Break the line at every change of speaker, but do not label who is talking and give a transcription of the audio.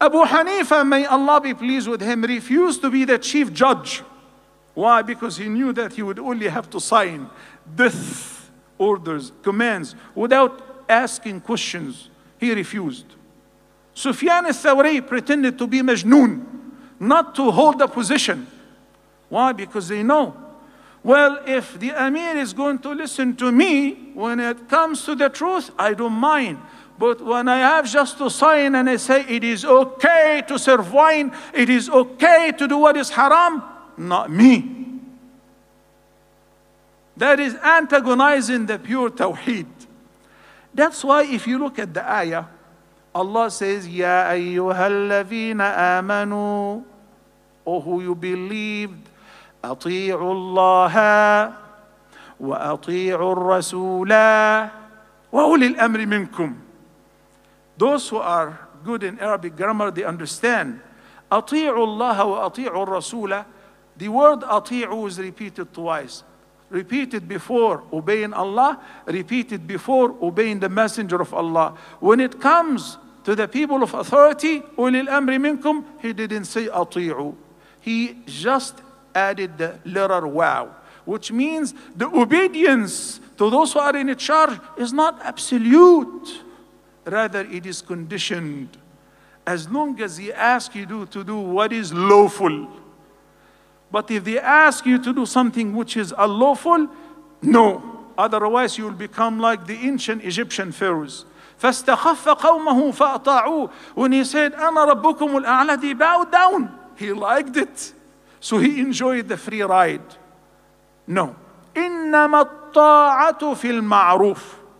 Abu Hanifa, may Allah be pleased with him, refused to be the chief judge. Why? Because he knew that he would only have to sign death orders, commands, without asking questions. He refused. Sufyan al-Thawri pretended to be Majnun, not to hold a position. Why? Because they know. Well, if the Amir is going to listen to me, when it comes to the truth, I don't mind. But when I have just to sign and I say it is okay to serve wine, it is okay to do what is haram, not me. That is antagonizing the pure tawheed. That's why if you look at the ayah, Allah says, Ya ayyuhallavina amanu, O who you believed, أطيعوا الله wa الرسول وأولي الأمر منكم those who are good in Arabic grammar, they understand. أطيعوا الله وأطيعوا الرسول. The word أطيعوا is repeated twice. Repeated before obeying Allah, repeated before obeying the messenger of Allah. When it comes to the people of authority, أولي الأمر منكم, he didn't say أطيعوا. He just added the letter wow, which means the obedience to those who are in charge is not absolute. Rather, it is conditioned. As long as he asks you to, do what is lawful. But if they ask you to do something which is unlawful, no. Otherwise, you will become like the ancient Egyptian pharaohs. فاستخف قومه فأطاعوه when he said أنا ربكم الأعلى they bowed down he liked it so he enjoyed the free ride no إنما الطاعة في المعروف